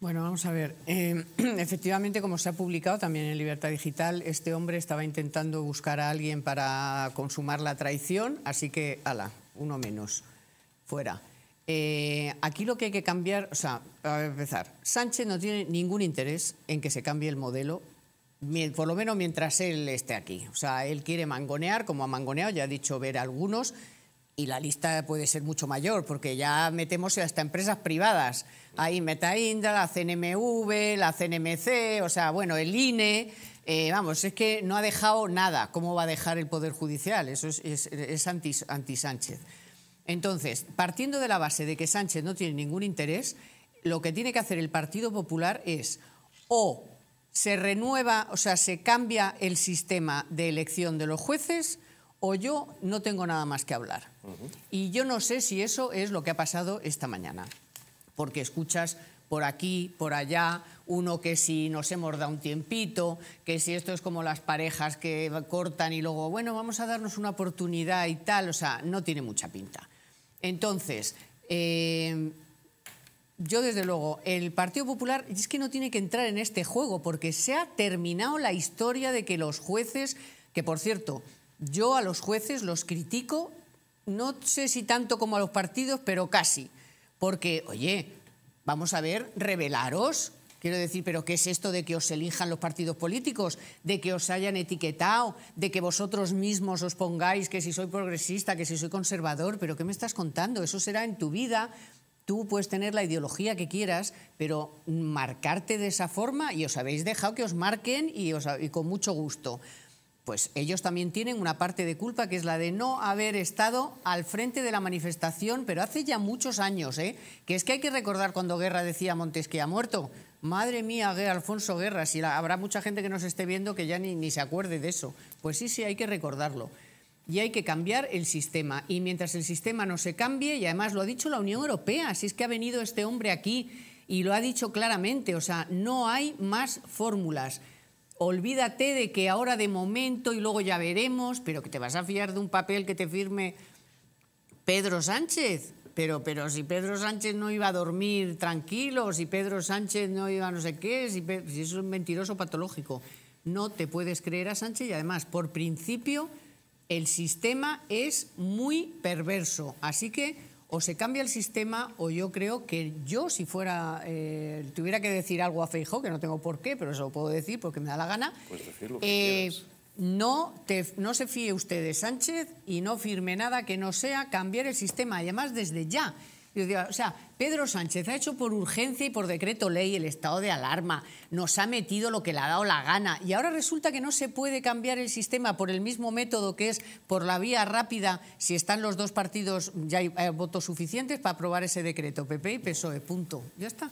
Bueno, vamos a ver. Eh, efectivamente, como se ha publicado también en Libertad Digital, este hombre estaba intentando buscar a alguien para consumar la traición, así que, ala, uno menos, fuera. Eh, aquí lo que hay que cambiar, o sea, a empezar, Sánchez no tiene ningún interés en que se cambie el modelo, por lo menos mientras él esté aquí. O sea, él quiere mangonear, como ha mangoneado, ya ha dicho ver algunos, y la lista puede ser mucho mayor, porque ya metemos hasta empresas privadas. Ahí Metainda, la CNMV, la CNMC, o sea, bueno, el INE. Eh, vamos, es que no ha dejado nada. ¿Cómo va a dejar el Poder Judicial? Eso es, anti-Sánchez. Entonces, partiendo de la base de que Sánchez no tiene ningún interés, lo que tiene que hacer el Partido Popular es o se renueva, o sea, se cambia el sistema de elección de los jueces, o yo no tengo nada más que hablar. Y yo no sé si eso es lo que ha pasado esta mañana, porque escuchas por aquí, por allá, uno que si nos hemos dado un tiempito, que si esto es como las parejas que cortan y luego, bueno, vamos a darnos una oportunidad y tal, o sea, no tiene mucha pinta. Entonces, eh, yo desde luego, el Partido Popular es que no tiene que entrar en este juego porque se ha terminado la historia de que los jueces, que por cierto, yo a los jueces los critico, no sé si tanto como a los partidos, pero casi. Porque, oye, vamos a ver, revelaros. Quiero decir, pero ¿qué es esto de que os elijan los partidos políticos? ¿De que os hayan etiquetado? ¿De que vosotros mismos os pongáis que si soy progresista, que si soy conservador? ¿Pero qué me estás contando? Eso será en tu vida. Tú puedes tener la ideología que quieras, pero marcarte de esa forma y os habéis dejado que os marquen y, os, con mucho gusto pues ellos también tienen una parte de culpa que es la de no haber estado al frente de la manifestación, pero hace ya muchos años, ¿eh? que es que hay que recordar cuando Guerra decía Montesquieu ha muerto. Madre mía, Alfonso Guerra, si habrá mucha gente que nos esté viendo que ya ni, ni se acuerde de eso. Pues sí, sí, hay que recordarlo. Y hay que cambiar el sistema. Y mientras el sistema no se cambie, y además lo ha dicho la Unión Europea, si es que ha venido este hombre aquí y lo ha dicho claramente, o sea, no hay más fórmulas olvídate de que ahora de momento y luego ya veremos, pero que te vas a fiar de un papel que te firme Pedro Sánchez. Pero, pero si Pedro Sánchez no iba a dormir tranquilo, si Pedro Sánchez no iba a no sé qué, si, si es un mentiroso patológico. No te puedes creer a Sánchez y además, por principio, el sistema es muy perverso. Así que o se cambia el sistema o yo creo que yo si fuera eh, tuviera que decir algo a Feijóo, que no tengo por qué, pero eso lo puedo decir porque me da la gana. Eh, no, te, no se fíe usted de Sánchez y no firme nada que no sea cambiar el sistema, Y además desde ya. Yo o sea, Pedro Sánchez ha hecho por urgencia y por decreto ley el estado de alarma, nos ha metido lo que le ha dado la gana y ahora resulta que no se puede cambiar el sistema por el mismo método que es por la vía rápida si están los dos partidos, ya hay eh, votos suficientes para aprobar ese decreto, PP y PSOE, punto. Ya está.